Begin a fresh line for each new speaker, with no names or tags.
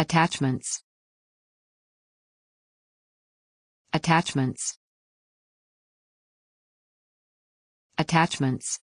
Attachments. Attachments. Attachments.